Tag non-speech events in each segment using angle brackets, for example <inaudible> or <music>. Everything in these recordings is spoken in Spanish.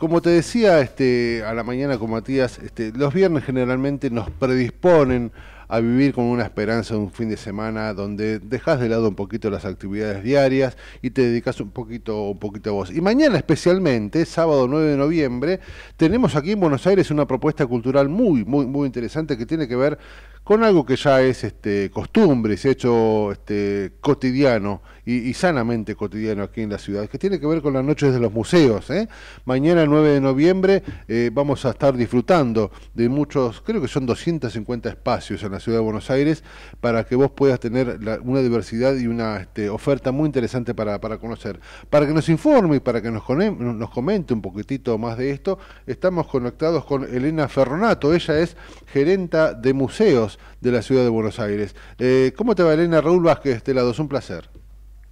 Como te decía este, a la mañana con Matías, este, los viernes generalmente nos predisponen a vivir con una esperanza de un fin de semana donde dejas de lado un poquito las actividades diarias y te dedicas un poquito, un poquito a vos. Y mañana especialmente, sábado 9 de noviembre, tenemos aquí en Buenos Aires una propuesta cultural muy, muy, muy interesante que tiene que ver con algo que ya es este, costumbre, se ha hecho este, cotidiano y, sanamente cotidiano aquí en la ciudad, que tiene que ver con las noches de los museos. ¿eh? Mañana 9 de noviembre eh, vamos a estar disfrutando de muchos, creo que son 250 espacios en la ciudad de Buenos Aires, para que vos puedas tener una diversidad y una este, oferta muy interesante para, conocer. Para que nos informe y para que nos, nos comente un poquitito más de esto, estamos conectados con Elena Ferronato, ella es gerenta de museos de la ciudad de Buenos Aires. Eh, ¿Cómo te va Elena? Raúl Vázquez, este lado es un placer.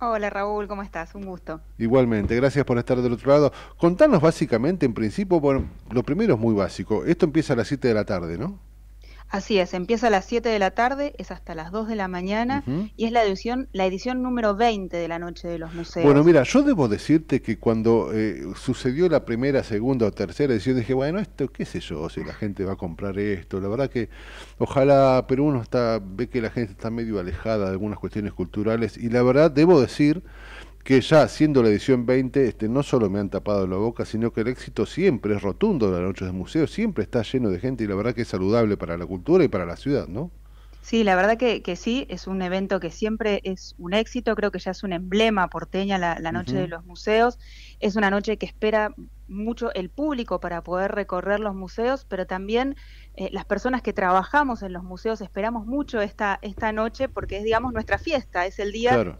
Hola Raúl, ¿cómo estás? Un gusto. Igualmente, gracias por estar del otro lado. Contanos básicamente, en principio, bueno, lo primero es muy básico. Esto empieza a las 7 de la tarde, ¿no? Así es, empieza a las 7 de la tarde, es hasta las 2 de la mañana y es la edición, la edición número 20 de la Noche de los Museos. Bueno, mira, yo debo decirte que cuando eh, sucedió la primera, segunda o tercera edición dije, bueno, esto qué sé yo, si la gente va a comprar esto, la verdad que ojalá, pero uno está ve que la gente está medio alejada de algunas cuestiones culturales y la verdad debo decir que ya siendo la edición 20, este, no solo me han tapado la boca, sino que el éxito siempre es rotundo de la noche de museos siempre está lleno de gente y la verdad que es saludable para la cultura y para la ciudad, ¿no? Sí, la verdad que, que sí, es un evento que siempre es un éxito, creo que ya es un emblema porteña la, la noche de los museos, es una noche que espera mucho el público para poder recorrer los museos, pero también eh, las personas que trabajamos en los museos esperamos mucho esta, esta noche porque es, digamos, nuestra fiesta, es el día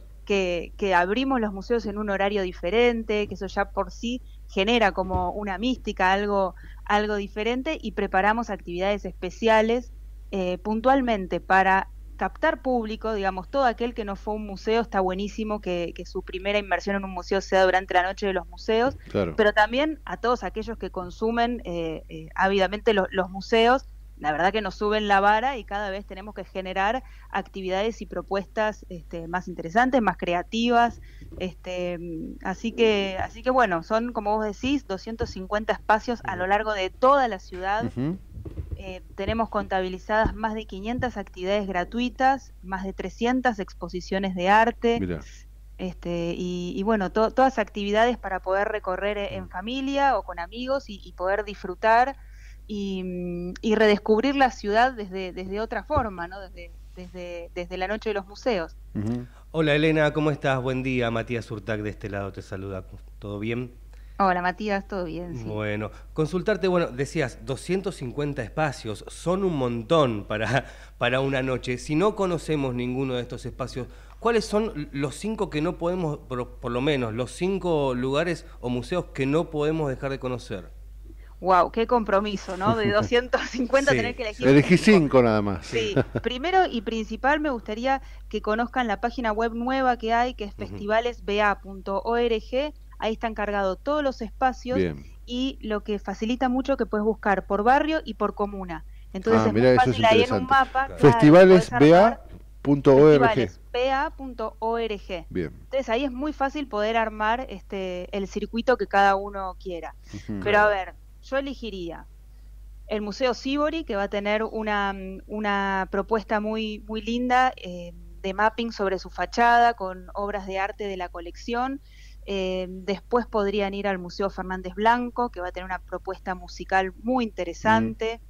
que, abrimos los museos en un horario diferente, que eso ya por sí genera como una mística, algo, algo diferente, y preparamos actividades especiales eh, puntualmente para captar público, digamos, todo aquel que no fue un museo, está buenísimo que, su primera inmersión en un museo sea durante la noche de los museos, pero también a todos aquellos que consumen eh, eh, ávidamente los museos, la verdad que nos suben la vara y cada vez tenemos que generar actividades y propuestas este, más interesantes, más creativas. Este, así que, así que bueno, son como vos decís, 250 espacios a lo largo de toda la ciudad. Eh, tenemos contabilizadas más de 500 actividades gratuitas, más de 300 exposiciones de arte, este, y, bueno, todas actividades para poder recorrer eh, en familia o con amigos y poder disfrutar Mm, y, redescubrir la ciudad desde, desde otra forma, ¿no? desde, desde, la noche de los museos. Hola Elena, ¿cómo estás? Buen día, Matías Urtac de este lado te saluda. ¿Todo bien? Hola Matías, todo bien. Bueno, consultarte, bueno, decías 250 espacios, son un montón para, para una noche. Si no conocemos ninguno de estos espacios, ¿cuáles son los cinco que no podemos, por lo menos, los cinco lugares o museos que no podemos dejar de conocer? wow, qué compromiso, ¿no? De 250 <laughs> tener que elegir. Elegí cinco. nada más. Sí. <laughs> Primero y principal me gustaría que conozcan la página web nueva que hay, que es festivalesba.org. Ahí están cargados todos los espacios y lo que facilita mucho que puedes buscar por barrio y por comuna. Entonces ah, es eso fácil es ahí en un mapa. Festivalesba.org. Bien. Entonces ahí es muy fácil poder armar este el circuito que cada uno quiera. Pero a ver, yo elegiría el Museo Sibori, que va a tener una, propuesta muy, muy linda eh, de mapping sobre su fachada, con obras de arte de la colección. Eh, después podrían ir al Museo Fernández Blanco, que va a tener una propuesta musical muy interesante. Mm.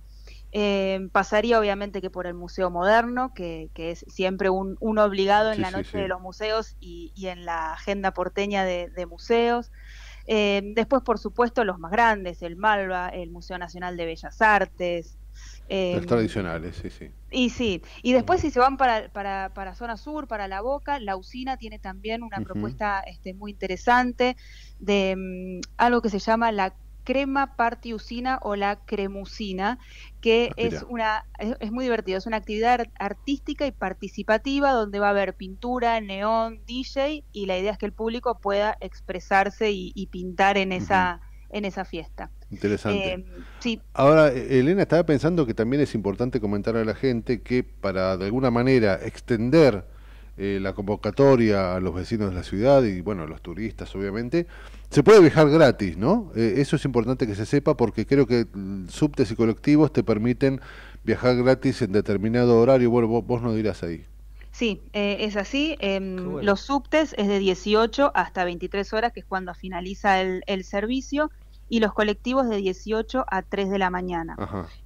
Eh, pasaría obviamente que por el Museo Moderno, que, es siempre un, obligado en la noche de los museos y, en la agenda porteña de museos. Eh, después, por supuesto, los más grandes, el Malva, el Museo Nacional de Bellas Artes. Eh, los tradicionales, sí, sí. Y sí, y después si se van para, para, zona sur, para La Boca, la usina tiene también una propuesta este, muy interesante de mm, algo que se llama la crema partiusina o la cremusina, que ah, es una es, muy divertido, es una actividad artística y participativa donde va a haber pintura, neón, DJ y la idea es que el público pueda expresarse y, pintar en esa en esa fiesta. Interesante. Em, Ahora, eh, Elena, estaba pensando que también es importante comentar a la gente que para de alguna manera extender eh, la convocatoria a los vecinos de la ciudad y, bueno, a los turistas, obviamente. Se puede viajar gratis, ¿no? Eh, eso es importante que se sepa porque creo que subtes y colectivos te permiten viajar gratis en determinado horario. Bueno, vos, vos no dirás ahí. Sí, eh, es así. Em, los subtes es de 18 hasta 23 horas, que es cuando finaliza el, el servicio y los colectivos de 18 a 3 de la mañana.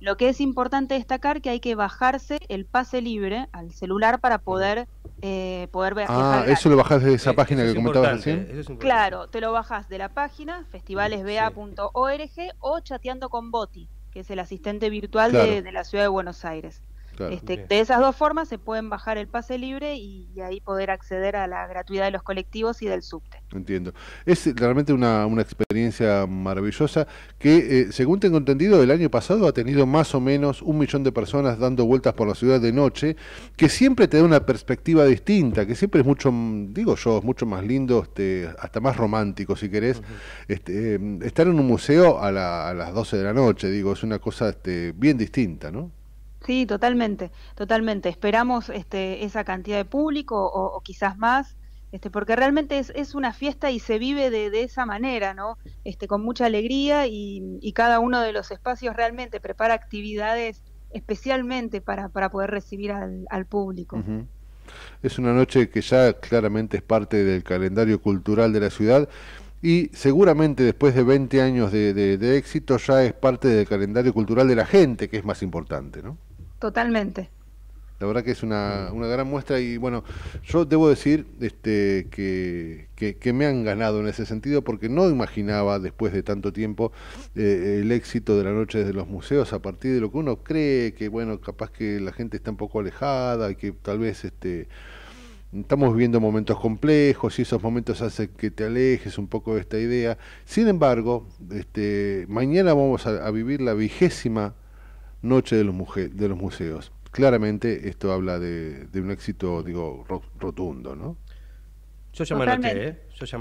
Lo que es importante destacar que hay que bajarse el pase libre al celular para poder eh, poder ver. Ah, eso lo bajas de esa eh, página que comentabas recién. claro, te lo bajas de la página mm, festivalesba.org o chateando con Boti, que es el asistente virtual de la ciudad de Buenos Aires. Este, de esas dos formas se pueden bajar el pase libre y, ahí poder acceder a la gratuidad de los colectivos y del subte. Entiendo. Es eh, realmente una, experiencia maravillosa que, eh, según tengo entendido, el año pasado ha tenido más o menos un millón de personas dando vueltas por la ciudad de noche, que siempre te da una perspectiva distinta, que siempre es mucho, mm, digo yo, es mucho más lindo, este, hasta más romántico, si querés, este, em, estar en un museo a, las 12 de la noche, digo, es una cosa este, bien distinta, ¿no? Sí, totalmente, totalmente. Esperamos este, esa cantidad de público o, quizás más, este, porque realmente es, una fiesta y se vive de, esa manera, ¿no? Este, con mucha alegría y, cada uno de los espacios realmente prepara actividades especialmente para, poder recibir al, público. Es una noche que ya claramente es parte del calendario cultural de la ciudad y seguramente después de 20 años de éxito ya es parte del calendario cultural de la gente, que es más importante, ¿no? Totalmente. La verdad que es una, gran muestra y bueno, yo debo decir este, que, me han ganado en ese sentido porque no imaginaba después de tanto tiempo eh, el éxito de la noche de los museos a partir de lo que uno cree, que bueno, capaz que la gente está un poco alejada y que tal vez este, estamos viviendo momentos complejos y esos momentos hacen que te alejes un poco de esta idea. Sin embargo, este, mañana vamos a vivir la vigésima Noche de los, de los Museos. Claramente esto habla de, un éxito, digo, rotundo, ¿no? Yo ya ¿eh? Yo ya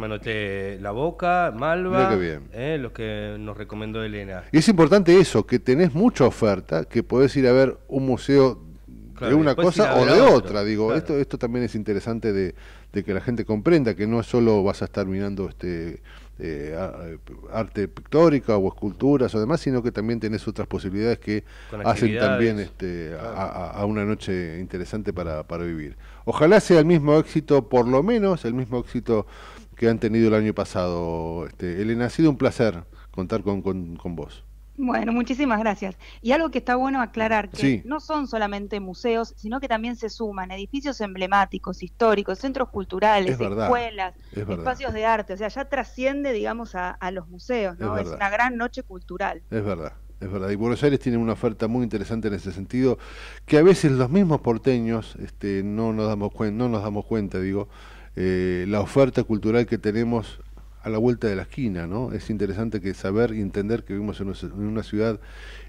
La Boca, Malva, ¿eh? los que nos recomendó Elena. Y es importante eso, que tenés mucha oferta, que podés ir a ver un museo de una cosa o de otra, digo. Esto, esto también es interesante de, de, que la gente comprenda que no solo vas a estar mirando este eh, arte pictórica o esculturas o demás, sino que también tenés otras posibilidades que hacen también este, a, una noche interesante para, vivir. Ojalá sea el mismo éxito, por lo menos el mismo éxito que han tenido el año pasado. Este, Elena, ha sido un placer contar con vos. Bueno, muchísimas gracias. Y algo que está bueno aclarar, que no son solamente museos, sino que también se suman edificios emblemáticos, históricos, centros culturales, escuelas, espacios de arte, o sea, ya trasciende, digamos, a, los museos, ¿no? Es, una gran noche cultural. Es verdad. Es verdad, y Buenos Aires tiene una oferta muy interesante en ese sentido, que a veces los mismos porteños este, no, nos damos nos damos cuenta, digo, eh, la oferta cultural que tenemos a la vuelta de la esquina, ¿no? Es interesante que saber y entender que vivimos en una, ciudad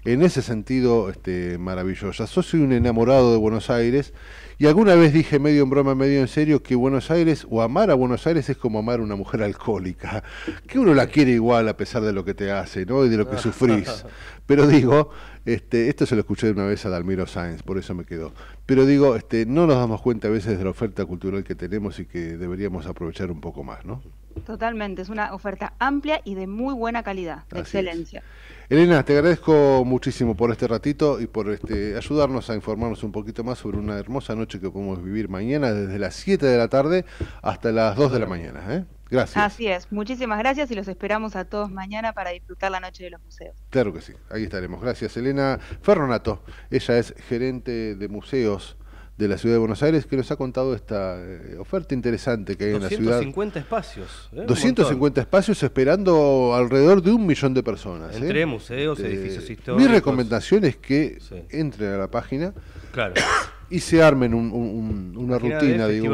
en ese sentido este, maravillosa. Yo soy un enamorado de Buenos Aires y alguna vez dije medio en broma, medio en serio, que Buenos Aires o amar a Buenos Aires es como amar a una mujer <laughs> alcohólica, que uno la quiere igual a pesar de lo que te hace, ¿no? Y de lo que <laughs> sufrís. Pero digo, este, esto se lo escuché una vez a Dalmiro Sáenz, por eso me quedó. Pero digo, este, no nos damos cuenta a veces de la oferta cultural que tenemos y que deberíamos aprovechar un poco más, ¿no? Totalmente, es una oferta amplia y de muy buena calidad, de excelencia. Elena, te agradezco muchísimo por este ratito y por este, ayudarnos a informarnos un poquito más sobre una hermosa noche que podemos vivir mañana desde las 7 de la tarde hasta las 2 de la mañana. ¿eh? Gracias. Así es, muchísimas gracias y los esperamos a todos mañana para disfrutar la noche de los museos. Claro que sí, ahí estaremos. Gracias, Elena Ferronato. Ella es gerente de museos de la ciudad de Buenos Aires que nos ha contado esta eh, oferta interesante que hay en la ciudad. 250 espacios. 250 ¿eh? espacios esperando alrededor de un millón de personas. ¿eh? Entre museos, edificios históricos. Mi recomendación es que entre entren a la página. Claro. <coughs> y se armen una rutina, digo,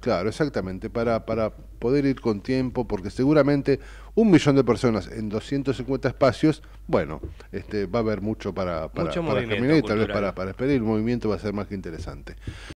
claro, exactamente, para, para poder ir con tiempo, porque seguramente un millón de personas en 250 espacios, bueno, este, va a haber mucho para, para, y tal vez para, para y el movimiento va a ser más que interesante.